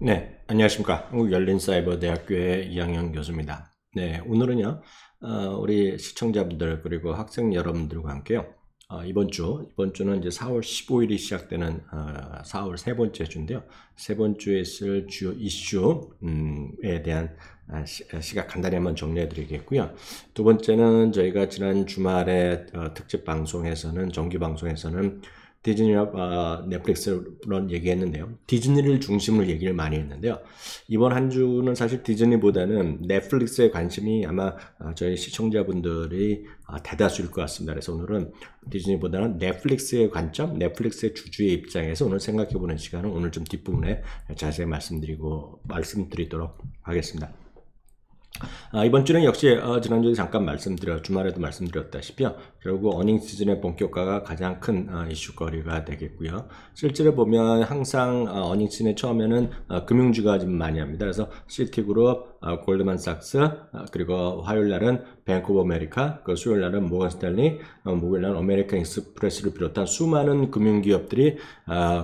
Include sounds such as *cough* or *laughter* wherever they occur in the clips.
네, 안녕하십니까. 한국열린사이버대학교의 이학영 교수입니다. 네, 오늘은요, 어, 우리 시청자분들 그리고 학생 여러분들과 함께요. 어, 이번 주, 이번 주는 이제 4월 15일이 시작되는 어, 4월 세 번째 주인데요. 세 번째 주에 있을 주요 이슈에 대한 아, 아, 시각 간단히 한번 정리해 드리겠고요. 두 번째는 저희가 지난 주말에 어, 특집 방송에서는 정기 방송에서는 디즈니와 어, 넷플릭스론 얘기했는데요. 디즈니를 중심으로 얘기를 많이 했는데요. 이번 한 주는 사실 디즈니보다는 넷플릭스에 관심이 아마 어, 저희 시청자분들이 아, 대다수일 것 같습니다. 그래서 오늘은 디즈니보다는 넷플릭스의 관점, 넷플릭스의 주주의 입장에서 오늘 생각해보는 시간은 오늘 좀 뒷부분에 자세히 말씀드리고 말씀드리도록 하겠습니다. 아, 이번 주는 역시 어, 지난주에 잠깐 말씀드려 주말에도 말씀드렸다시피 결국 어닝 시즌의 본격화가 가장 큰 어, 이슈거리가 되겠고요. 실제로 보면 항상 어, 닝 시즌의 처음에는 어, 금융주가 좀 많이 합니다. 그래서 시티그룹, 어, 골드만삭스, 어, 그리고 화요일 날은 뱅크 오브 아메리카, 그 수요일 날은 모건스탠리, 어, 목요일 날은 아메리칸 익스프레스를 비롯한 수많은 금융기업들이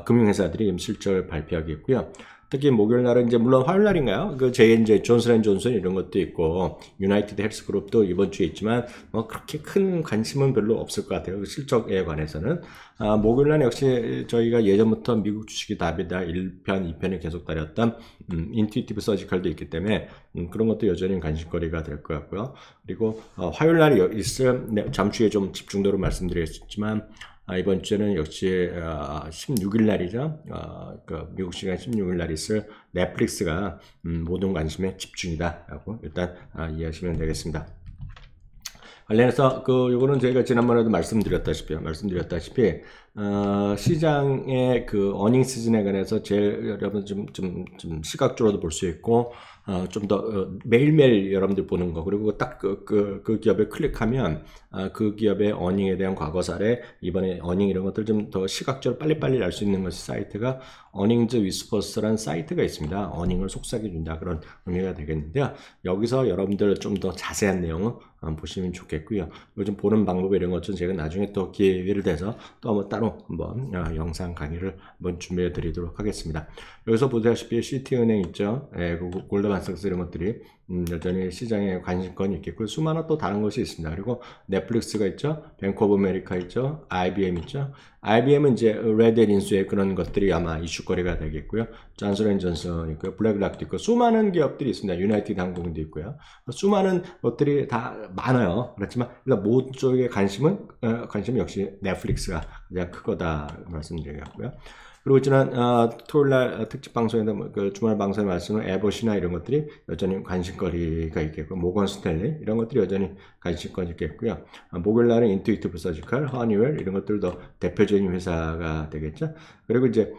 금융회사들이 실적을 발표하겠고요. 특히 목요일 날은 이제 물론 화요일 날인가요? 그제 이제 존슨앤존슨 이런 것도 있고 유나이티드 헬스 그룹도 이번 주에 있지만 뭐 그렇게 큰 관심은 별로 없을 것 같아요. 그 실적에 관해서는 아, 목요일 날 역시 저희가 예전부터 미국 주식이 답이다 1편, 2편을 계속 다렸던 음, 인튜이티브 서지컬도 있기 때문에 음, 그런 것도 여전히 관심거리가 될 것 같고요. 그리고 어, 화요일 날이 있을 네, 잠시 후에 좀 집중도로 말씀드리겠지만 아, 이번 주는 에 역시 16일 아, 날이죠. 아, 그 미국 시간 16일 날 있을 넷플릭스가 음, 모든 관심에 집중이다라고 일단 이해하시면 되겠습니다. 관련해서 그 요거는 저희가 지난번에도 말씀드렸다시피 말씀드렸다시피 어, 시장의 그 어닝 시즌에 관해서 제일 여러분 좀, 좀, 좀 시각적으로도 볼 수 있고, 어, 좀더 어, 매일매일 여러분들 보는 거 그리고 딱 그 그, 그기업에 그 클릭하면 어, 그 기업의 어닝에 대한 과거사례 이번에 어닝 이런 것들 좀 더 시각적으로 빨리빨리 알 수 있는 것이 사이트가 어닝즈 위스퍼스라는 사이트가 있습니다 어닝을 속삭여 준다 그런 의미가 되겠는데요 여기서 여러분들 좀 더 자세한 내용은 어, 보시면 좋겠고요 요즘 보는 방법 이런 것좀 제가 나중에 또 기회를 돼서 또 한번 따로 따로 한번 아, 영상 강의를 한번 준비해 드리도록 하겠습니다. 여기서 보다시피 시티은행 있죠. 예, 그 골드만삭스 이런 것들이 음, 여전히 시장에 관심권이 있겠고 수많은 또 다른 것이 있습니다. 그리고 넷플릭스가 있죠. 뱅크 오브 메리카 있죠. IBM 있죠. IBM은 이제 레드 인수의 그런 것들이 아마 이슈거리가 되겠고요. 잔슨앤전슨 있고요. 블랙락도 있고 수많은 기업들이 있습니다. 유나이티드 항공도 있고요. 수많은 것들이 다 많아요. 그렇지만 일단 모든 쪽의 관심은 어, 관심 역시 넷플릭스가 가장 크거다 말씀드리겠고요. 그리고 지난 어, 토요일날 어, 특집 방송에서그 뭐 주말 방송에 말씀을 에버시나 이런 것들이 여전히 관심거리가 있겠고 모건 스탠리 이런 것들이 여전히 관심거리겠고요. 있 어, 아, 목요일날은 인투이트브 서지컬, 허니웰 이런 것들도 대표적인 회사가 되겠죠. 그리고 이제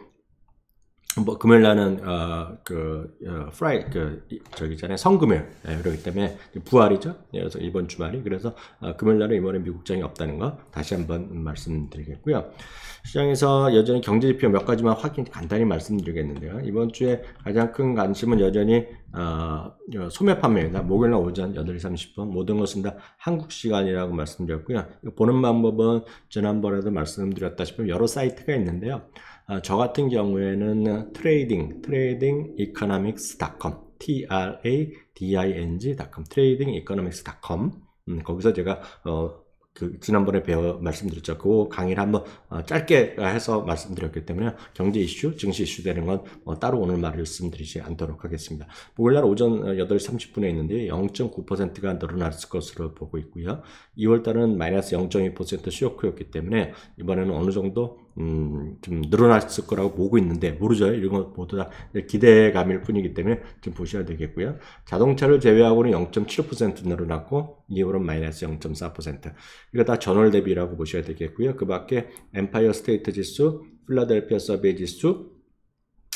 뭐 금요일 날은 어그 어, 프라이 그 저기 있잖아요 성금요일 예, 그러기 때문에 부활이죠 예, 그래서 이번 주말이 그래서 어, 금요일 날은 이번에 미국장이 없다는 거 다시 한번 말씀드리겠고요 시장에서 여전히 경제 지표 몇 가지만 확인 간단히 말씀드리겠는데요 이번 주에 가장 큰 관심은 여전히 어, 어 소매 판매입니다 목요일 날 오전 8시 30분 모든 것은 다 한국 시간이라고 말씀드렸고요 보는 방법은 지난번에도 말씀드렸다시피 여러 사이트가 있는데요 아, 저 같은 경우에는 트레이딩, 트레이딩 이코노믹스닷컴 t-r-a-d-i-n-g.com, t r a d i n g e c o n 음, 거기서 제가 어, 그 지난번에 배워 말씀드렸죠. 그 강의를 한번 어, 짧게 해서 말씀드렸기 때문에 경제 이슈, 증시 이슈 되는 건 어, 따로 오늘 말씀드리지 않도록 하겠습니다. 목요날 오전 8시 어, 30분에 있는데 0.9%가 늘어날 것으로 보고 있고요. 2월달은 마이너스 0.2% 쇼크였기 때문에 이번에는 어느 정도 음, 좀 늘어났을 거라고 보고 있는데 모르죠. 이런 것 모두 다 기대감일 뿐이기 때문에 좀 보셔야 되겠고요. 자동차를 제외하고는 0 7 늘어났고 이로은 마이너스 0.4% 이거 다 전월 대비라고 보셔야 되겠고요. 그 밖에 엠파이어 스테이트 지수, 필라델피아 서베이 지수,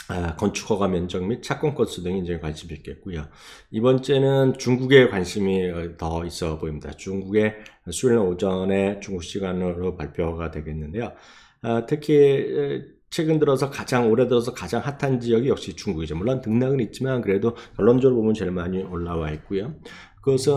아, 건축허가 면적 및 착공 건수 등이 이제 관심이 있겠고요. 이번주에는 중국에 관심이 어, 더 있어 보입니다. 중국의 수요일 오전에 중국 시간으로 발표가 되겠는데요. 어, 특히 어, 최근 들어서 가장 올해 들어서 가장 핫한 지역이 역시 중국이죠. 물론 등락은 있지만 그래도 결론적으로 보면 제일 많이 올라와 있고요. 그것은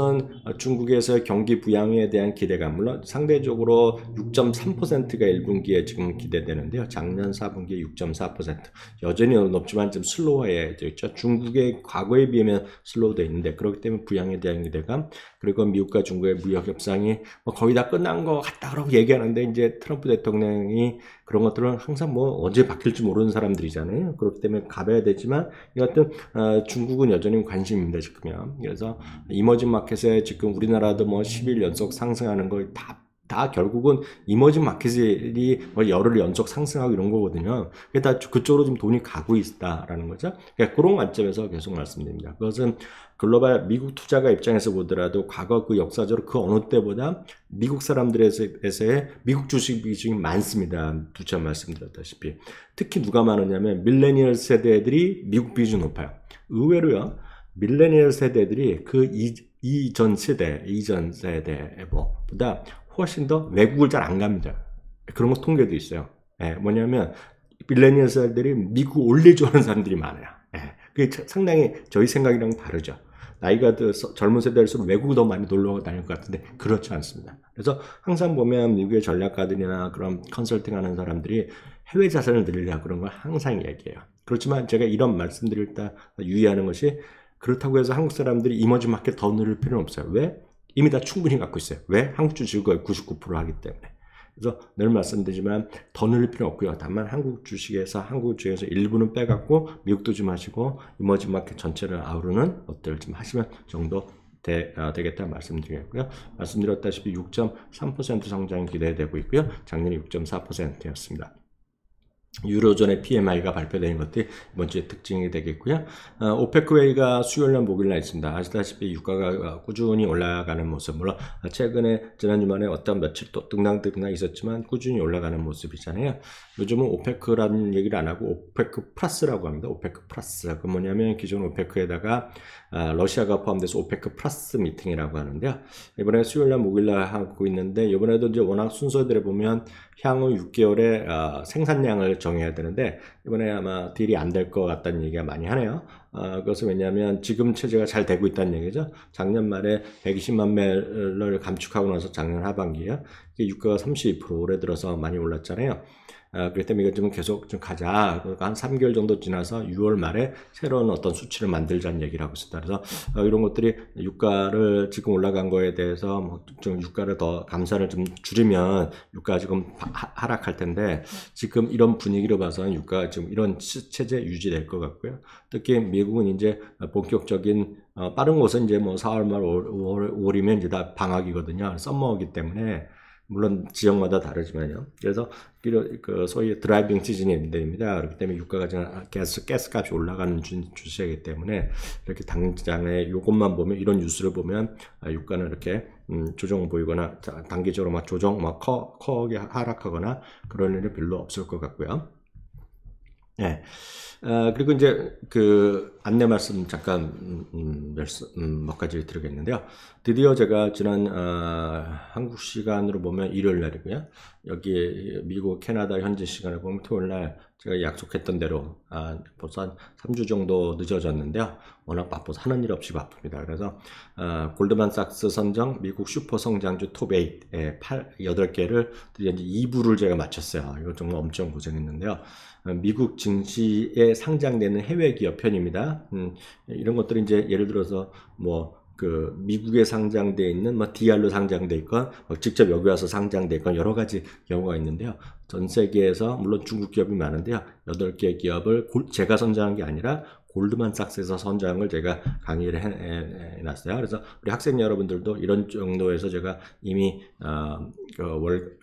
어, 중국에서 경기 부양에 대한 기대감 물론 상대적으로 6.3%가 1분기에 지금 기대되는데요. 작년 4분기에 6.4% 여전히 높지만 좀 슬로워해져 있죠. 중국의 과거에 비하면 슬로우돼 있는데 그렇기 때문에 부양에 대한 기대감 그리고 미국과 중국의 무역 협상이 뭐 거의 다 끝난 것 같다라고 *laughs* 얘기하는데 이제 트럼프 대통령이 그런 것들은 항상 뭐 언제 바뀔지 모르는 사람들이잖아요. 그렇기 때문에 가봐야 되지만 여하튼 어, 중국은 여전히 관심입니다. 지금요. 그래서 이머징 마켓에 지금 우리나라도 뭐 10일 연속 상승하는 걸다 다 결국은 이머징 마켓이 뭐 열흘 연속 상승하고 이런 거거든요. 그다 그쪽으로 좀 돈이 가고 있다라는 거죠. 그러니까 그런 관점에서 계속 말씀드립니다. 그것은 글로벌 미국 투자가 입장에서 보더라도 과거 그 역사적으로 그 어느 때보다 미국 사람들에서의 미국 주식 비중이 많습니다. 두차 말씀드렸다시피 특히 누가 많으냐면 밀레니얼 세대들이 미국 비중 높아요. 의외로요. 밀레니얼 세대들이 그 이, 이전 세대, 이전 세대보다 훨씬 더 외국을 잘 안 갑니다. 그런 거 통계도 있어요. 예, 뭐냐면 밀레니얼 살들이 미국 올리지 아는 사람들이 많아요. 예, 그게 상당히 저희 생각이랑 다르죠. 나이가 들어서 젊은 세대일수록 외국을 더 많이 놀러 다닐 것 같은데 그렇지 않습니다. 그래서 항상 보면 미국의 전략가들이나 그런 컨설팅하는 사람들이 해외 자산을 늘리려 그런 걸 항상 얘기해요. 그렇지만 제가 이런 말씀드릴 때 유의하는 것이 그렇다고 해서 한국 사람들이 이머지 마켓 더 늘릴 필요는 없어요. 왜? 이미 다 충분히 갖고 있어요. 왜? 한국 주식을99% 하기 때문에. 그래서 늘 말씀드리지만 더 늘릴 필요 없고요. 다만 한국 주식에서 한국 주에서 식 일부는 빼갖고 미국도 좀 하시고 이머지 마켓 전체를 아우르는 것들을 좀 하시면 정도 되, 어, 아, 겠다 말씀드리겠고요. 말씀드렸다시피 6.3% 성장이 기대되고 있고요. 작년에 6.4%였습니다. 유로존의 PMI가 발표된 것들이 이번 주의 특징이 되겠고요. 어, 오페크웨이가 수요일 날 목요일 날 있습니다. 아시다시피 유가가 꾸준히 올라가는 모습 물론 최근에 지난 주말에 어떤 며칠 또 등당등당 있었지만 꾸준히 올라가는 모습이잖아요. 요즘은 오페크라는 얘기를 안 하고 오페크 플러스라고 합니다. 오페크 플러스 그 뭐냐면 기존 오페크에다가 아, 러시아가 포함돼서 오페크 플러스 미팅이라고 하는데요. 이번에 수요일 날 목요일 날 하고 있는데 이번에도 이제 워낙 순서들을 보면 향후 6개월의 어, 아, 생산량을 정해야 되는데 이번에 아마 딜이 안 될 것 같다는 얘기가 많이 하네요. 어, 그것은 왜냐하면 지금 체제가 잘 되고 있다는 얘기죠. 작년 말에 120만 멜을 감축하고 나서 작년 하반기에 유가가 32% 올해 들어서 많이 올랐잖아요. 어, 그렇기 때문에 이것 좀 계속 좀 가자. 그러니까 한 3개월 정도 지나서 6월 말에 새로운 어떤 수치를 만들자는 얘기라고 있다 그래서 어, 이런 것들이 유가를 지금 올라간 거에 대해서 뭐좀 유가를 더 감사를 좀 줄이면 유가 지금 하락할 텐데 지금 이런 분위기로 봐서는 유가 지금 이런 체제 유지될 것 같고요. 특히 미국은 이제 본격적인 어, 빠른 곳은 이제 뭐 4월 말 5월, 5월이면 이제 다 방학이거든요. 썸머기 때문에 물론 지역마다 다르지만요. 그래서 그 소위 드라이빙 시즌입니다. 그렇기 때문에 유가가 계속 가스, 값이 올라가는 주, 주이기 때문에 이렇게 당장에 이것만 보면 이런 뉴스를 보면 아, 유가는 이렇게 음, 조정 보이거나 단기적으로 막 조정 막 커, 크게 하락하거나 그런 일은 별로 없을 것 같고요. 네. 어, 그리고 이제 그 안내 말씀 잠깐 음, 몇, 음, 음, 몇 가지 드리겠는데요. 드디어 제가 지난 아, 한국 시간으로 보면 일요일 날이고요. 여기 미국 캐나다 현지 시간을 보면 토요일 날 제가 약속했던 대로 아, 벌써 한 3주 정도 늦어졌는데요. 워낙 바빠서 하는 일 없이 바쁩니다. 그래서 아, 어, 골드만삭스 선정 미국 슈퍼 성장주 톱8 8, 8개를 드디어 이제 2부를 제가 마쳤어요. 이거 정말 엄청 고생했는데요. 미국 증시에 상장되는 해외 기업 편입니다. 음, 이런 것들이 이제 예를 들어서 뭐 그 미국에 상장돼 있는 뭐 DR로 상장돼 있건 뭐 직접 여기 와서 상장돼 있건 여러 가지 경우가 있는데요. 전 세계에서 물론 중국 기업이 많은데요. 8개 기업을 제가 선정한 게 아니라 골드만삭스에서 선정한 제가 강의를 해, 놨어요 그래서 우리 학생 여러분들도 이런 정도에서 제가 이미 어, 그 월,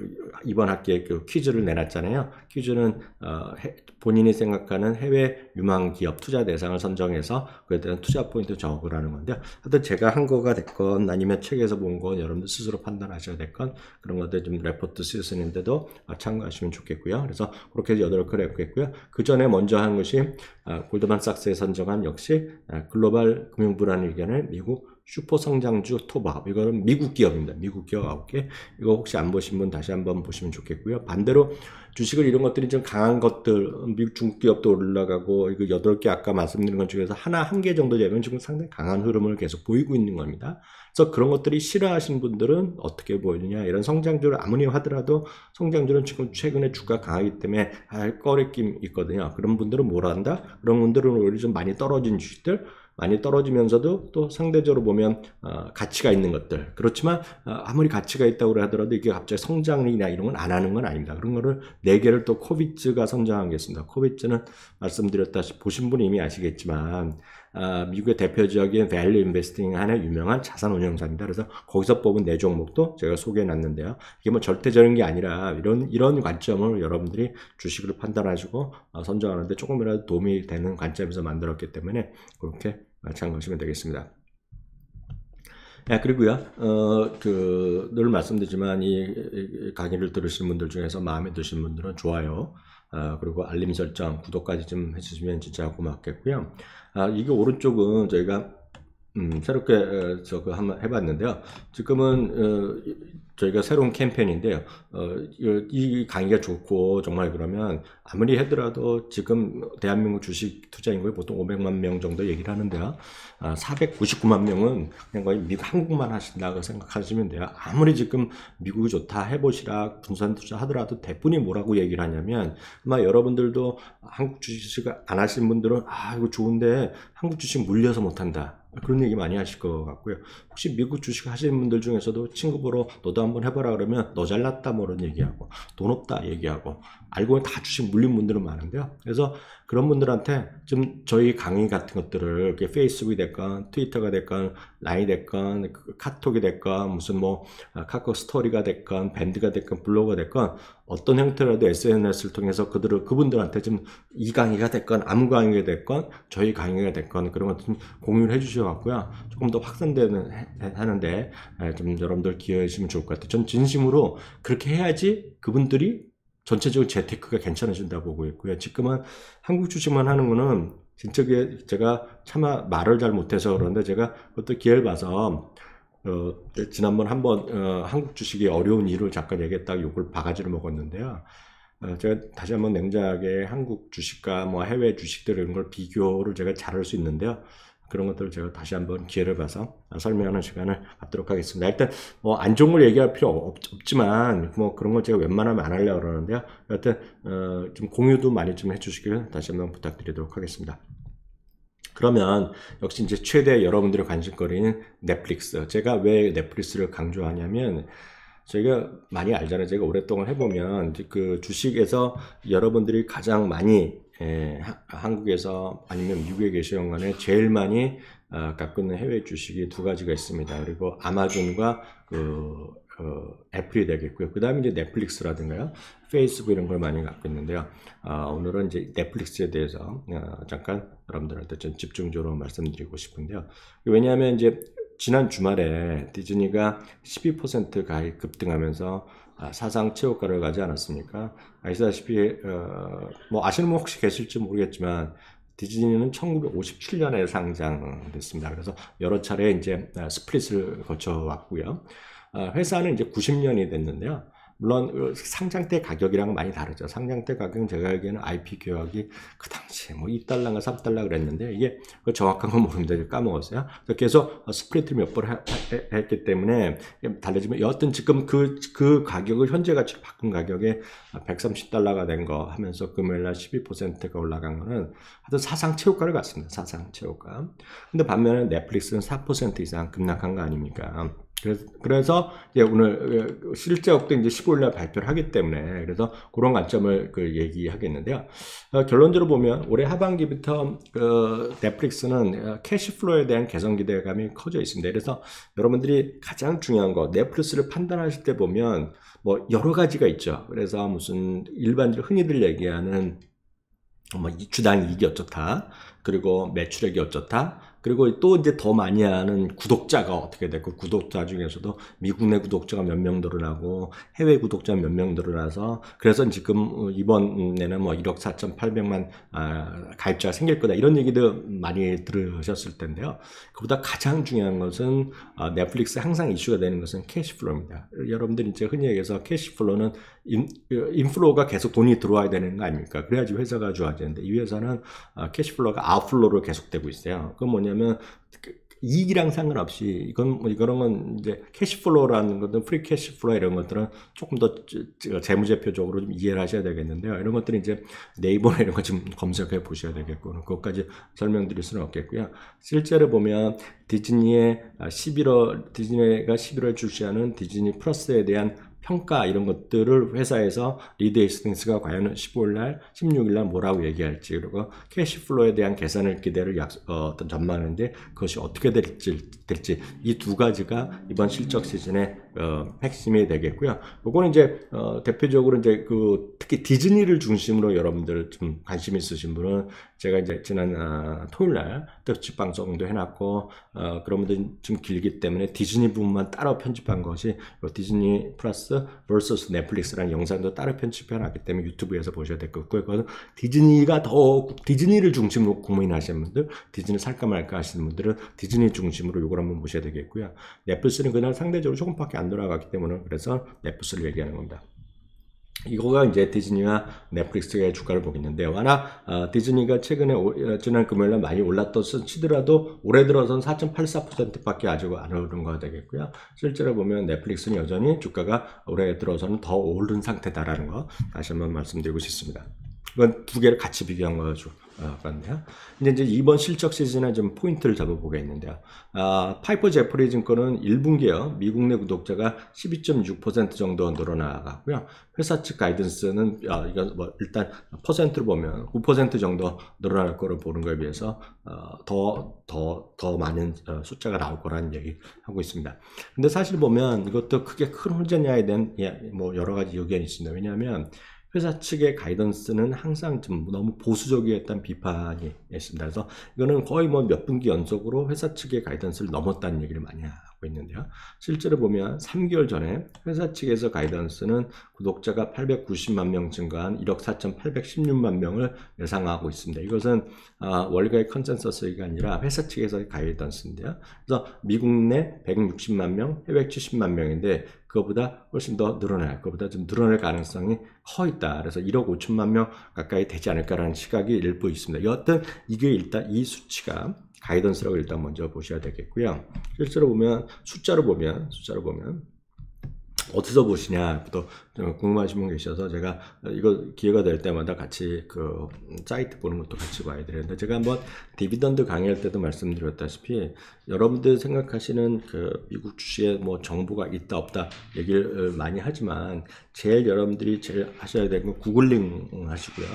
이번 학기에 그 퀴즈를 내놨잖아요. 퀴즈는 어, 해, 본인이 생각하는 해외 유망 기업 투자 대상을 선정해서 그에 대한 투자 포인트 적으라는 건데요. 하여튼 제가 한 거가 됐건 아니면 책에서 본 건 여러분들 스스로 판단하셔야 될 건 그런 것들 좀 레포트 쓰시는데도 참고하시면 좋겠고요. 그래서 그렇게 해서 8글 했겠고요. 그 전에 먼저 한 것이 아, 골드만삭스에 선정한 역시 아, 글로벌 금융 불안 의견을 미국 슈퍼 성장주 토밥 이거는 미국 기업입니다. 미국 기업 아홉 개 이거 혹시 안 보신 분 다시 한번 보시면 좋겠고요. 반대로 주식을 이런 것들이 좀 강한 것들 미국 중국 기업도 올라가고 이거 여덟 개 아까 말씀드린 것 중에서 하나 한 개 정도 되면 지금 상당히 강한 흐름을 계속 보이고 있는 겁니다. 그래서 그런 것들이 싫어하신 분들은 어떻게 보이느냐 이런 성장주를 아무리 하더라도 성장주는 지금 최근에 주가 강하기 때문에 할 꺼리낌 있거든요. 그런 분들은 뭘 한다? 그런 분들은 오히려 좀 많이 떨어진 주식들 많이 떨어지면서도 또 상대적으로 보면 어, 가치가 있는 것들 그렇지만 어, 아무리 가치가 있다고 하더라도 이게 갑자기 성장이나 이런 건 안 하는 건 아닙니다. 그런 거를 네 개를 또 코비츠가 선정한 게 있습니다. 코비츠는 말씀드렸다시피 보신 분이 이미 아시겠지만 어, 미국의 대표 적역인 밸류 인베스팅 하나의 유명한 자산 운용사입니다. 그래서 거기서 뽑은 네 종목도 제가 소개해 놨는데요. 이게 뭐 절대적인 게 아니라 이런 이런 관점을 여러분들이 주식을 판단하시고 어, 선정하는데 조금이라도 도움이 되는 관점에서 만들었기 때문에 그렇게 참고하시면 되겠습니다. 예, 그리고요, 어, 그, 늘 말씀드리지만 이 강의를 들으신 분들 중에서 마음에 드신 분들은 좋아요, 아, 그리고 알림 설정, 구독까지 좀 해주시면 진짜 고맙겠고요. 아, 이게 오른쪽은 저희가 음, 새롭게 어, 저그 한번 해봤는데요. 지금은 어, 저희가 새로운 캠페인인데요. 어, 이 강의가 좋고 정말 그러면 아무리 해더라도 지금 대한민국 주식 투자 인 거에 보통 500만 명 정도 얘기를 하는데요. 아, 499만 명은 그냥 거의 미국 한국만 하신다고 생각하시면 돼요. 아무리 지금 미국이 좋다 해보시라 분산 투자 하더라도 대부분이 뭐라고 얘기를 하냐면 아마 여러분들도 한국 주식 을안 하신 분들은 아 이거 좋은데 한국 주식 물려서 못한다. 그런 얘기 많이 하실 것 같고요. 혹시 미국 주식 하시는 분들 중에서도 친구 보러 너도 한번 해봐라 그러면 너 잘났다 뭐 이런 얘기하고 돈 없다 얘기하고 알고 보면 다 주식 물린 분들은 많은데요. 그래서 그런 분들한테 좀 저희 강의 같은 것들을 이렇게 페이스북이 됐건 트위터가 됐건 라인이 됐건 카톡이 됐건 무슨 뭐 카카오 스토리가 됐건 밴드가 됐건 블로그가 됐건 어떤 형태라도 SNS를 통해서 그들을 그분들한테 좀이 강의가 됐건 아무 강의가 됐건 저희 강의가 됐건 그런 것좀 공유를 해주셔갖고요 조금 더 확산되는 하는데 예, 좀 여러분들 기여해 주시면 좋을 것 같아요. 전 진심으로 그렇게 해야지 그분들이 전체적으로 재테크가 괜찮아진다 보고 있고요. 지금은 한국 주식만 하는 거는 진짜 제가 차마 말을 잘 못해서 그런데 제가 그것도 기회를 봐서 어, 지난번 한번 어, 한국 주식이 어려운 이유를 잠깐 얘기했다가 욕을 바가지로 먹었는데요. 어, 제가 다시 한번 냉정하게 한국 주식과 뭐 해외 주식들 이런 걸 비교를 제가 잘 할 수 있는데요. 그런 것들을 제가 다시 한번 기회를 봐서 설명하는 시간을 갖도록 하겠습니다. 일단 뭐안 좋은 걸 얘기할 필요 없, 지만뭐 그런 걸 제가 웬만하면 안 하려고 그러는데요. 여하튼 어, 좀 공유도 많이 좀 해주시길 다시 한번 부탁드리도록 하겠습니다. 그러면 역시 이제 최대 여러분들의 관심거리는 넷플릭스. 제가 왜 넷플릭스를 강조하냐면 저희가 많이 알잖아요. 제가 오랫동안 해보면 그 주식에서 여러분들이 가장 많이 예, 한국에서 아니면 미국에 계시건 간에 제일 많이 어, 깎는 해외 주식이 두 가지가 있습니다. 그리고 아마존과 그그 애플이 되겠고요. 그 다음에 이제 넷플릭스라든가요, 페이스북 이런 걸 많이 갖고 있는데요. 아, 오늘은 이제 넷플릭스에 대해서 아, 잠깐 여러분들한테 좀 집중적으로 말씀드리고 싶은데요. 왜냐하면 이제 지난 주말에 디즈니가 12% 가액 급등하면서 아, 사상 최고가를 가지 않았습니까? 아시다시피 어, 뭐 아시는 분 혹시 계실지 모르겠지만 디즈니는 1957년에 상장됐습니다. 그래서 여러 차례 이제 아, 스플릿을 거쳐왔고요. 어, 회사는 이제 90년이 됐는데요. 물론 상장 때가격이랑 많이 다르죠. 상장 때 가격은 제가 알기에는 IP 규약이 그 당시에 뭐 2달러가 3달러 그랬는데 이게 그 정확한 건 모르는데 까먹었어요. 계속 어, 스프린트 몇 번 했기 때문에 달라지면 여하튼 지금 그, 그 가격을 현재 가치 바꾼 가격에 130달러가 된 거 하면서 금요일날 12%가 올라간 거는 하여튼 사상 최고가를 갔습니다. 사상 최고가. 근데 반면에 넷플릭스는 4% 이상 급락한 거 아닙니까? 그래서, 그래서 이제 오늘 그, 실적도 이제 15일 날 발표를 하기 때문에 그래서 그런 관점을 그 얘기하겠는데요. 어, 결론적으로 보면 올해 하반기부터 그 넷플릭스는 어, 캐시플로에 대한 개선 기대감이 커져 있습니다. 그래서 여러분들이 가장 중요한 거 넷플릭스를 판단하실 때 보면 뭐 여러 가지가 있죠. 그래서 무슨 일반적으로 흔히들 얘기하는 뭐 주당 이익이 어쩌다 그리고 매출액이 어쩌다 그리고 또 이제 더 많이 하는 구독자가 어떻게 됐고 구독자 중에서도 미국 내 구독자가 몇 명 늘어나고 해외 구독자 몇명 늘어나서 그래서 지금 이번에는 뭐 1억 4,800만 아, 가입자가 생길 거다 이런 얘기도 많이 들으셨을 텐데요. 그보다 가장 중요한 것은 아, 넷플릭스 항상 이슈가 되는 것은 캐시플로입니다. 여러분들 이제 흔히 얘기해서 캐시플로는 인, 인플로가 계속 돈이 들어와야 되는 거 아닙니까? 그래야지 회사가 좋아지는데 이 회사는 아, 캐시플로가 아웃플로로 계속되고 있어요. 그 뭐냐 뭐냐면 그 이익이랑 상관없이 이건 뭐이거는 이제 캐시플로우라는 것들 프리 캐시플로 이런 것들은 조금 더 재무제표적으로 좀 이해를 하셔야 되겠는데요. 이런 것들은 이제 네이버나 이런 거 좀 *laughs* 검색해 보셔야 되겠고 그것까지 설명드릴 수는 없겠고요. 실제로 보면 디즈니의 11월 아, 디즈니가 11월 출시하는 디즈니 플러스에 대한 평가 이런 것들을 회사에서 리드 에이스팅스가 과연 15일날, 16일날 뭐라고 얘기할지 그리고 캐시플로에 대한 계산을 기대를 약, 어, 떤 전망하는데 그것이 어떻게 될지, 될지 이 두 가지가 이번 실적 시즌에 어, 핵심이 되겠고요. 요거는 이제 어, 대표적으로 이제 그 특히 디즈니를 중심으로 여러분들 좀 관심 있으신 분은 제가 이제 지난 아, 토요일 날 특집 방송도 해놨고 어, 그러면좀 길기 때문에 디즈니 부분만 따로 편집한 것이 디즈니 플러스 vs 넷플릭스라는 영상도 따로 편집해놨기 때문에 유튜브에서 보셔야 될 것 같고요. 그거는 디즈니가 더 디즈니를 중심으로 고민하시는 분들, 디즈니 살까 말까 하시는 분들은 디즈니 중심으로 요걸 한번 보셔야 되겠고요. 넷플릭스는 그날 상대적으로 조금밖에 안 돌아가기 때문에 그래서 넷플릭스를 얘기하는 겁니다. 이거가 이제 디즈니와 넷플릭스의 주가를 보겠는데 워낙 어, 디즈니가 최근에 오, 어, 지난 금요일날 많이 올랐던 치더라도 올해 들어선 4.84%밖에 아직 안 오른 거가 되겠고요. 실제로 보면 넷플릭스는 여전히 주가가 올해 들어서는 더 오른 상태다라는 거 다시 한번 말씀드리고 싶습니다. 이건 두 개를 같이 비교한 거죠. 아, 그렇네요. 이제, 이제 이번 실적 시즌에 좀 포인트를 잡아보겠는데요. 아, 파이퍼 제프리 증 거는 1분기에 미국 내 구독자가 12.6% 정도 늘어나갔고요. 회사 측 가이던스는 아, 이건 뭐 일단 퍼센트로 보면 9% 정도 늘어날 거로 보는 거에 비해서 더더더 어, 더, 많은 어, 숫자가 나올 거라는 얘기 하고 있습니다. 근데 사실 보면 이것도 크게 큰 혼재냐에 대한 예, 뭐 여러 가지 의견이 있습니다. 왜냐하면 회사 측의 가이던스는 항상 좀 너무 보수적이었다는 비판이 있습니다. 그래서 이거는 거의 뭐 몇 분기 연속으로 회사 측의 가이던스를 넘었다는 얘기를 많이 하고 있는데요. 실제로 보면 3개월 전에 회사 측에서 가이던스는 구독자가 890만 명 증가한 1억 4,816만 명을 예상하고 있습니다. 이것은 아, 월가의 컨센서스가 아니라 회사 측에서의 가이던스인데요. 그래서 미국 내 160만 명, 해외 70만 명인데 그것보다 훨씬 더늘어날요 그거보다 좀 늘어날 가능성이 커 있다. 그래서 1억 5천만 명 가까이 되지 않을까라는 시각이 일부 있습니다. 여하튼 이게 일단 이 수치가 가이던스라고 일단 먼저 보셔야 되겠고요. 실제로 보면 숫자로 보면 숫자로 보면 어디서 보시냐부터 궁금하신 분 계셔서 제가 이거 기회가 될 때마다 같이 그 사이트 보는 것도 같이 봐야 되는데 제가 한번 디비던드 강의할 때도 말씀드렸다시피 여러분들 생각하시는 그 미국 주식에 뭐 정보가 있다 없다 얘기를 많이 하지만 제일 여러분들이 제일 하셔야 되는 건 구글링 하시고요.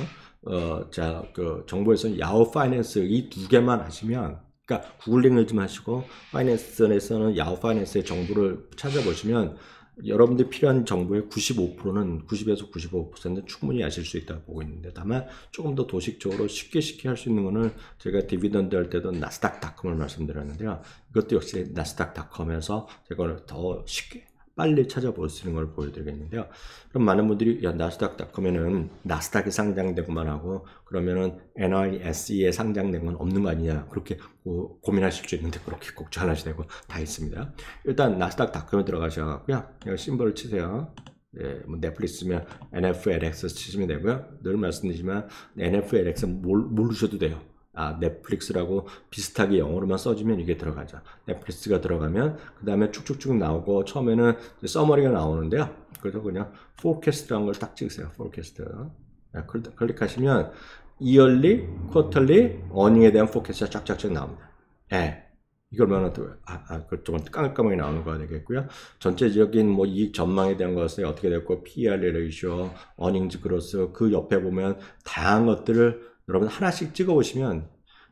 어, 자, 그 정부에서 는 야후 파이낸스 이 두 개만 하시면 그러니까 구글링을 좀 하시고 파이낸스에서는 야후 파이낸스의 정보를 찾아보시면 여러분들이 필요한 정보의 95%는 90에서 95%는 충분히 아실 수 있다고 보고 있는데 다만 조금 더 도식적으로 쉽게 쉽게 할 수 있는 거는 제가 디비던드 할 때도 나스닥닷컴을 말씀드렸는데요. 이것도 역시 나스닥닷컴에서 이걸 더 쉽게 빨리 찾아볼 수 있는 걸 보여드리겠는데요. 그럼 많은 분들이 야 나스닥닷컴에는 나스닥에 상장되고만 하고 그러면은 NISE에 상장된 건 없는 거 아니냐 그렇게 고, 고민하실 수 있는데 그렇게 걱정하시도 되고 다 있습니다. 일단 나스닥닷컴에 들어가셔가고요. 심벌 치세요. 예, 뭐 넷플릭스면 NFLX 치시면 되고요. 늘 말씀드리지만 NFLX 모르셔도 돼요. 아 넷플릭스라고 비슷하게 영어로만 써주면 이게 들어가죠 넷플릭스가 들어가면 그 다음에 쭉쭉쭉 나오고 처음에는 써머리가 나오는데요 그래서 그냥 포캐스트라는 걸 딱 찍으세요 포캐스트 네, 클릭하시면 이얼리, 쿼털리, 어닝에 대한 포캐스트가 쫙쫙쫙 나옵니다 예. 이걸 얼마나 뭐 또, 아, 아, 그쪽은 깔끔하게 나오는 거가 되겠고요. 전체적인 뭐 이익 전망에 대한 것은 어떻게 됐고, p e r 레이쇼, 어닝즈 그로스, 그 옆에 보면 다양한 것들을 여러분 하나씩 찍어 보시면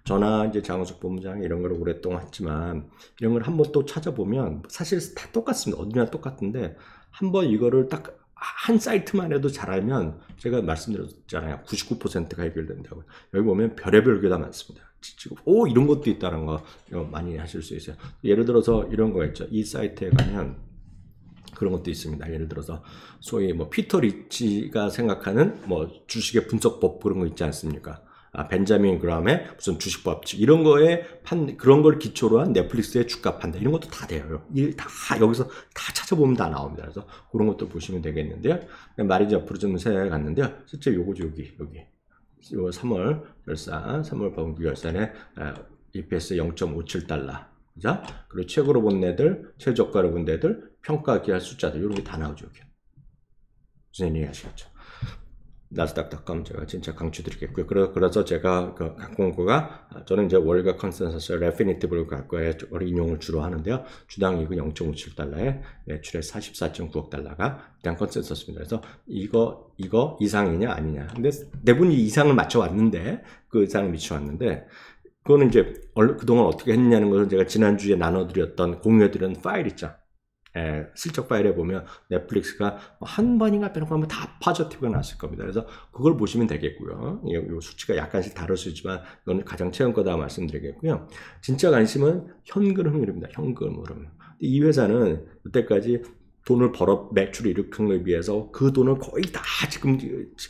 저나 이제 장우석 본부장 이런 걸 오랫동안 했지만 이런 걸 한번 또 찾아보면 사실 다 똑같습니다. 어디나 똑같은데 한번 이거를 딱 한 사이트만 해도 잘하면 제가 말씀드렸잖아요. 99%가 해결된다고. 여기 보면 별의별 게 다 많습니다. 지금 오 이런 것도 있다는 거 많이 하실 수 있어요. 예를 들어서 이런 거 있죠. 이 사이트에 가면 그런 것도 있습니다. 예를 들어서 소위 뭐 피터 리치가 생각하는 뭐 주식의 분석법 그런 거 있지 않습니까? 아, 벤자민 그람의 무슨 주식 법칙 이런 거에 판 그런 걸 기초로 한 넷플릭스의 주가 판단 이런 것도 다 돼요. 다 여기서 다 찾아보면 다 나옵니다. 그래서 그런 것도 보시면 되겠는데요. 말이 죠제 앞으로 좀 세에 갔는데요. 실제 요거 여기 여기 요 3월 결산 3월 분기 결산에 EPS 0.57달러 자, 그리고 최고로 본 애들, 최저가로 본 애들, 평가할 기 숫자들 이런 게 다 나오죠. 여기. 무슨 얘기 아시겠죠? 나스닥닷컴 제가 진짜 강추드리겠고요. 그래서 제가 그 갖고 온가 아, 저는 이제 월가 컨센서스 레피니티 블루 갖고의 인용을 주로 하는데요. 주당 이익 0.57달러에 매출액 44.9억 달러가 일단 컨센서스입니다. 그래서 이거 이거 이상이냐 아니냐. 근데 대부분이 이상을 맞춰 왔는데 그 이상을 미쳐 왔는데 그거는 이제 그동안 어떻게 했냐는 것은 제가 지난주에 나눠드렸던 공유해드렸 파일 있죠. 에, 예, 실적 파일에 보면 넷플릭스가 뭐 한 번인가 빼놓고 하면 다 파저티브가 났을 겁니다. 그래서 그걸 보시면 되겠고요. 이, 예, 수치가 약간씩 다를 수 있지만 이건 가장 최근 거다 말씀드리겠고요. 진짜 관심은 현금 흐름입니다. 현금 흐름. 이 회사는 이때까지 돈을 벌어 매출을 일으킨는에비해서그 돈을 거의 다 지금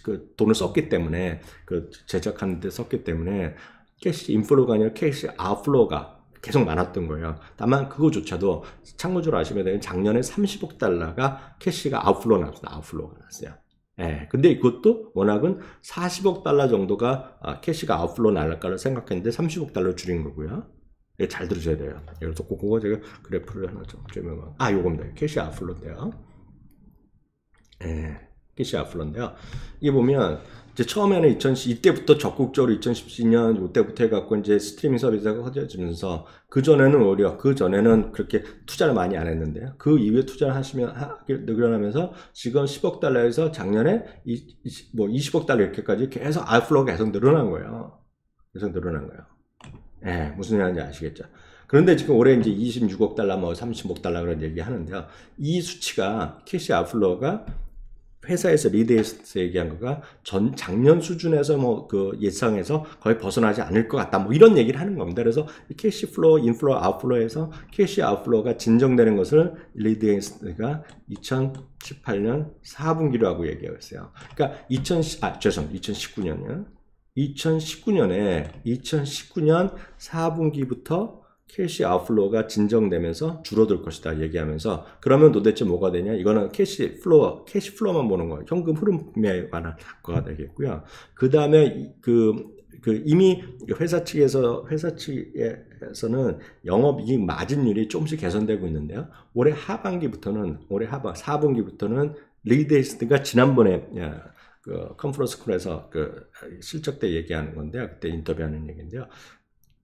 그 돈을 썼기 때문에 그 제작하는 데 썼기 때문에 캐시 인플로가 아니라 캐시 아플로가 계속 많았던 거예요. 다만 그거조차도 참고적으로 아시면 되는 작년에 30억 달러가 캐시가 아웃플로 났습니 아웃플로가 났어요. 예, 근데 이것도 워낙은 40억 달러 정도가 아, 캐시가 아웃플로 날까를 생각했는데 30억 달러 줄인 거고요. 예, 잘 들으셔야 돼요. 여기서 예, 꼭 그거 제가 그래프를 하나 좀 쬐면 아, 요겁니다. 캐시 아웃플로인데요. 예, 캐시 아웃플로인데요. 이게 보면 이제 처음에는 2010 이때부터 적극적으로 2017년 이때부터 해갖고 이제 스트리밍 서비스가 커져지면서 그 전에는 오히려 그 전에는 그렇게 투자를 많이 안 했는데요. 그 이후에 투자를 하시면 늘어나면서 지금 10억 달러에서 작년에 이, 뭐 20억 달러 이렇게까지 계속 아웃플로가 계속 늘어난 거예요. 계속 늘어난 거예요. 예, 네, 무슨 말인지 아시겠죠? 그런데 지금 올해 이제 26억 달러, 뭐 30억 달러 그런 얘기 하는데요. 이 수치가 캐시 아웃플로가 회사에서 리드에서 얘기한 거가 전 작년 수준에서 뭐 그 예상에서 거의 벗어나지 않을 것 같다 뭐 이런 얘기를 하는 겁니다. 그래서 캐시 플로우, 인플로우, 아웃플로우에서 캐시 아웃플로우가 진정되는 것을 리드에서가 2018년 4분기로 하고 얘기하고 있어요. 그러니까 2010, 아 죄송합니다. 2019년이요. 2019년에 2019년 4분기부터 캐시 아웃플로우가 진정되면서 줄어들 것이다 얘기하면서 그러면 도대체 뭐가 되냐 이거는 캐시 플로어 캐시 플로어만 보는 거예요 현금 흐름에 관한 거가 되겠고요 그 다음에 그 그 이미 회사 측에서 회사 측에서는 영업이익 마진율이 조금씩 개선되고 있는데요 올해 하반기부터는 올해 하반 4분기부터는 리데이스트가 지난번에 예, 그 컨퍼런스 콜에서 그 실적 때 얘기하는 건데요 그때 인터뷰하는 얘기인데요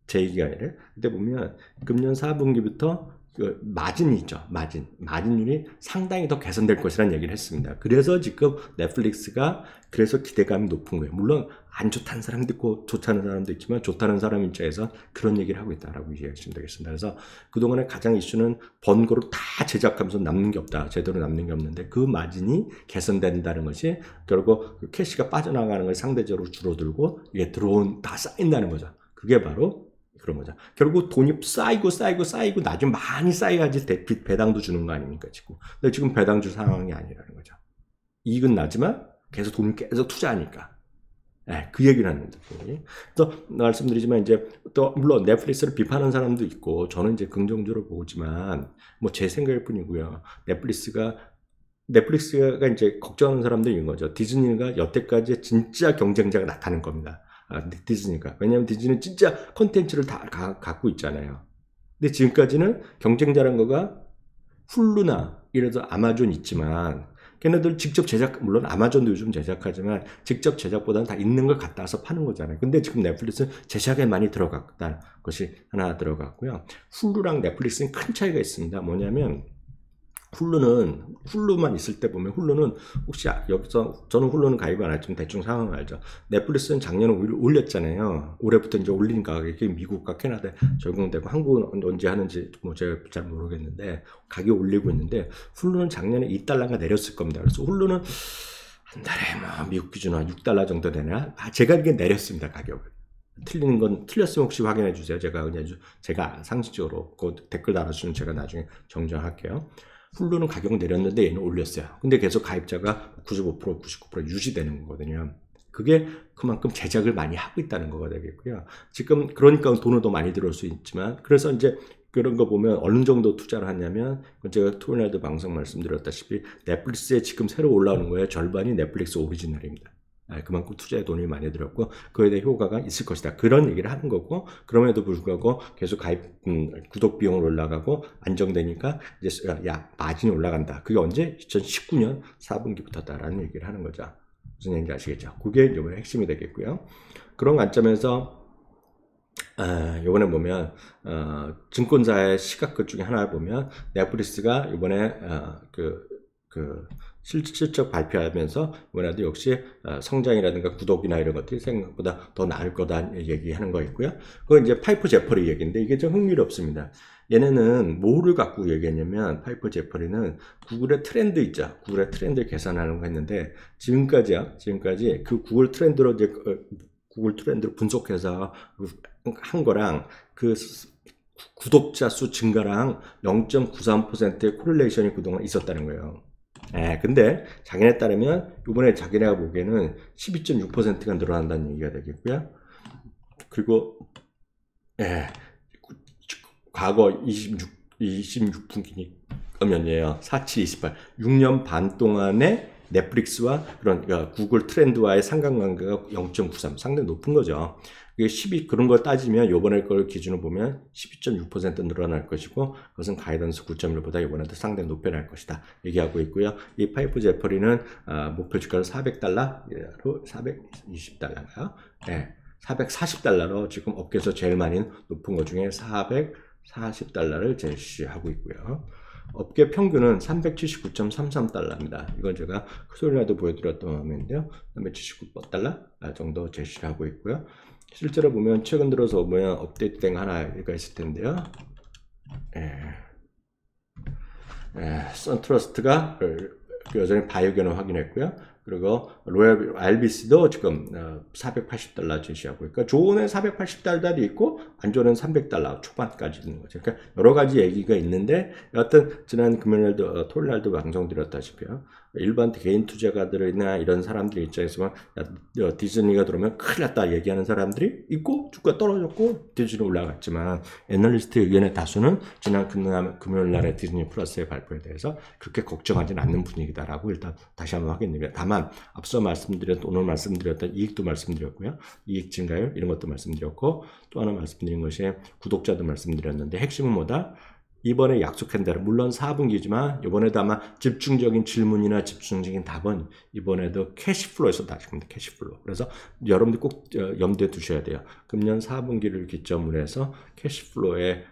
제 얘기가 아니라 그때 보면 금년 4분기부터 그 마진이 죠 마진. 마진율이 상당히 더 개선될 것이라는 얘기를 했습니다. 그래서 지금 넷플릭스가 그래서 기대감이 높은 거예요. 물론 안 좋다는 사람도 있고 좋다는 사람도 있지만 좋다는 사람 입장에서 그런 얘기를 하고 있다라고 이해하시면 되겠습니다. 그래서 그동안에 가장 이슈는 번거로 다 제작하면서 남는 게 없다. 제대로 남는 게 없는데 그 마진이 개선된다는 것이 결국 그 캐시가 빠져나가는 걸 상대적으로 줄어들고 이게 들어온 다 쌓인다는 거죠. 그게 바로 그런 거죠. 결국 돈이 쌓이고 쌓이고 쌓이고 나중에 많이 쌓여야지 대, 배당도 주는 거 아닙니까 지금. 근데 지금 배당 줄 상황이 아니라는 거죠. 이익은 나지만 계속 돈을 계속 투자하니까. 네, 그 얘기를 하는데. 또 말씀드리지만 이제 또 물론 넷플릭스를 비판하는 사람도 있고 저는 이제 긍정적으로 보지만 뭐 제 생각일 뿐이고요. 넷플릭스가 넷플릭스가 이제 걱정하는 사람들이 있는 거죠. 디즈니가 여태까지 진짜 경쟁자가 나타난 겁니다. 아, 디즈니가. 왜냐하면 디즈니는 진짜 컨텐츠를 다 가, 갖고 있잖아요. 근데 지금까지는 경쟁자란 거가 훌루나 이래서 아마존 있지만 걔네들 직접 제작 물론 아마존도 요즘 제작하지만 직접 제작보다는 다 있는 걸 갖다 와서 파는 거잖아요. 근데 지금 넷플릭스는 제작에 많이 들어갔다는 것이 하나 들어갔고요. 훌루랑 넷플릭스는 큰 차이가 있습니다. 뭐냐면 훌루는 훌루만 있을 때 보면 훌루는 혹시 아, 여기서 저는 훌루는 가입 을안 했지만 대충 상황을 알죠. 넷플릭스는 작년에 올렸잖아요. 올해부터 이제 올린 가격이 미국과 캐나다에 적용되고 한국은 언제 하는지 뭐 제가 잘 모르겠는데 가격 올리고 있는데 훌루는 작년에 2달러가 내렸을 겁니다. 그래서 훌루는 한 달에 뭐 미국 기준 으로한 6달러 정도 되나? 아, 제가 이게 내렸습니다 가격을. 틀리는 건 틀렸으면 혹시 확인해 주세요. 제가 그냥 제가 상식적으로 그 댓글 달아주면 제가 나중에 정정할게요. 플루는 가격을 내렸는데 얘는 올렸어요. 근데 계속 가입자가 95% 99% 유지되는 거거든요. 그게 그만큼 제작을 많이 하고 있다는 거가 되겠고요. 지금 그러니까 돈을 더 많이 들을수 있지만 그래서 이제 그런 거 보면 어느 정도 투자를 하냐면 제가 토요일날도 방송 말씀드렸다시피 넷플릭스에 지금 새로 올라오는 거예요 절반이 넷플릭스 오리지널입니다. 예, 그만큼 투자에 돈을 많이 들었고 그에 대한 효과가 있을 것이다. 그런 얘기를 하는 거고 그럼에도 불구하고 계속 가입 음, 구독 비용을 올라가고 안정되니까 이제 야 마진이 올라간다. 그게 언제 2019년 4분기부터다라는 얘기를 하는 거죠. 무슨 얘기인지 아시겠죠? 그게 이번에 핵심이 되겠고요. 그런 관점에서 아, 이번에 보면 어, 증권사의 시각극 중에 하나 를 보면 넷플릭스가 이번에 어, 그, 그 실질적 발표하면서 뭐라도 역시 어, 성장이라든가 구독이나 이런 것들이 생각보다 더 나을 거다 얘기하는 거 있고요. 그건 이제 파이프 제퍼리 얘기인데 이게 좀 흥미롭습니다. 얘네는 뭐를 갖고 얘기했냐면 파이프 제퍼리는 구글의 트렌드 있죠. 구글의 트렌드 를 계산하는 거 했는데 지금까지야 지금까지 그 구글 트렌드로 이제 어, 구글 트렌드를 분석해서 그 한 거랑 그 구독자 수 증가랑 0.93%의 코릴레이션이 그동안 있었다는 거예요. 예, 근데 자기에 따르면 이번에 자기네가 보기에는 12.6%가 늘어난다는 얘기가 되겠고요. 그리고 예, 과거 26, 26분기니 그러면요 47, 28, 6년 반 동안에 넷플릭스와 그런 그러니까 구글 트렌드와의 상관관계가 0.93 상당히 높은 거죠. 이게 12 그런 걸 따지면 요번에 걸 기준으로 보면 12.6% 늘어날 것이고 그것은 가이던스 9.1보다 이번에도 상당히 높게 날 것이다. 얘기하고 있고요. 이 파이프 제퍼리는 어, 목표 주가를 400달러로 420달러인가요? 네. 예, 440달러로 지금 업계에서 제일 많이 높은 것 중에 440달러를 제시하고 있고요. 업계 평균은 379.33달러입니다. 이건 제가 소리라도 보여드렸던 화면인데요. 379달러 정도 제시를 하고 있고요. 실제로 보면 최근 들어서 보면 업데이트된 하나가 있을 텐데요. 예. 예, 선트러스트가 그, 그 여전히 바이오견을 확인했고요. 그리고 로얄 알비스도 지금 480달러 어, 제시하고 있고 니까 좋은 애 480달러도 있고 안 좋은 300달러 초반까지 있는 거죠. 그러니까 여러 가지 얘기가 있는데 여하튼 지난 금요일도 어, 토요일날도 방송드렸다시피요. 일반 개인 투자가들이나 이런 사람들 입장에서만 디즈니가 들어오면 큰일 났다 얘기하는 사람들이 있고 주가 떨어졌고 디즈니 올라갔지만 애널리스트의 견의 다수는 지난 금요일, 날에 디즈니 플러스의 발표에 대해서 그렇게 걱정하지는 않는 분위기다라고 일단 다시 한번 확인됩니다 다만 앞서 말씀드렸던 오늘 말씀드렸던 이익도 말씀드렸고요. 이익 증가율 이런 것도 말씀드렸고 또 하나 말씀드린 것이 구독자도 말씀드렸는데 핵심은 뭐다? 이번에 약속한 대로 물론 4분기지만 이번에도 아마 집중적인 질문이나 집중적인 답은 이번에도 캐시플로에서 다시 겁니다. 캐시플로. 그래서 여러분들 꼭 어, 염두에 두셔야 돼요. 금년 4분기를 기점으로 해서 캐시플로에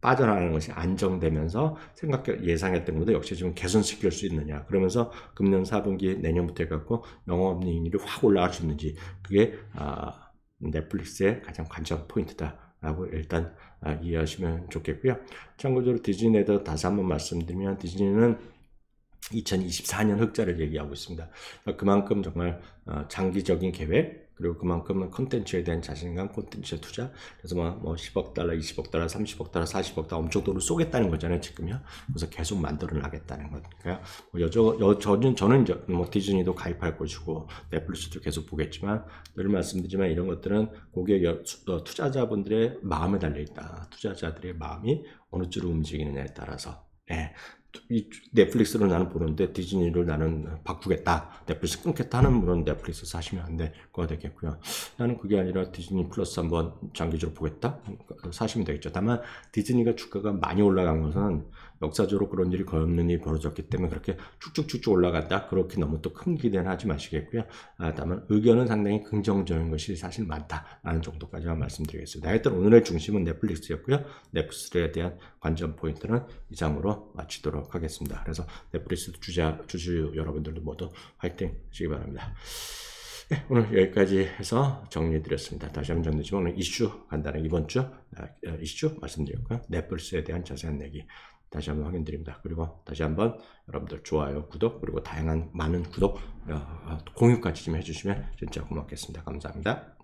빠져나가는 것이 안정되면서 생각 예상했던 것도 역시 지금 개선시킬 수 있느냐 그러면서 금년 4분기 내년부터 해갖고 영업이익률이 확 올라갈 수 있는지 그게 아, 넷플릭스의 가장 관전 포인트다 라고 일단 아, 이해하시면 좋겠고요. 참고적으로 디즈니에 대 다시 한번 말씀드리면 디즈니는 2024년 흑자를 얘기하고 있습니다. 그만큼 정말 어, 장기적인 계획, 그리고 그만큼은 컨텐츠에 대한 자신감, 콘텐츠에 투자 그래서 뭐 10억 뭐 달러, 20억 달러, 30억 달러, 40억 달러 엄청 돈을 쏘겠다는 거잖아요 지금요 그래서 계속 만들어 나겠다는 거니까요 뭐 여저, 여, 저는, 저는 뭐 디즈니도 가입할 것이고 넷플릭스도 계속 보겠지만 늘 말씀드리지만 이런 것들은 고객 여, 어, 투자자분들의 마음에 달려있다 투자자들의 마음이 어느 쪽으로 움직이느냐에 따라서 네, 이 넷플릭스를 나는 보는데 디즈니를 나는 바꾸겠다. 넷플릭스 끊겠다 하는 분은 넷플릭스 사시면 안될거 되겠고요. 나는 그게 아니라 디즈니 플러스 한번 장기적으로 보겠다. 사시면 되겠죠. 다만 디즈니가 주가가 많이 올라간 것은 역사적으로 그런 일이 없는 일이 벌어졌기 때문에 그렇게 쭉쭉쭉쭉 올라갔다 그렇게 너무 또 큰 기대는 하지 마시겠고요. 아, 다만 의견은 상당히 긍정적인 것이 사실 많다라는 정도까지만 말씀드리겠습니다. 하여튼 오늘의 중심은 넷플릭스였고요. 넷플릭스에 대한 관전 포인트는 이상으로 마치도록 하겠습니다. 그래서 넷플릭스 주자 주주 여러분들도 모두 화이팅 하시기 바랍니다. 네, 오늘 여기까지 해서 정리해드렸습니다. 다시 한번 정리지만 오늘 이슈 간단하게 이번 주 아, 아, 이슈 말씀드렸고요. 넷플릭스에 대한 자세한 얘기 다시 한번 확인드립니다. 그리고 다시 한번 여러분들 좋아요, 구독, 그리고 다양한 많은 구독, 어, 공유까지 좀 해주시면 진짜 고맙겠습니다. 감사합니다.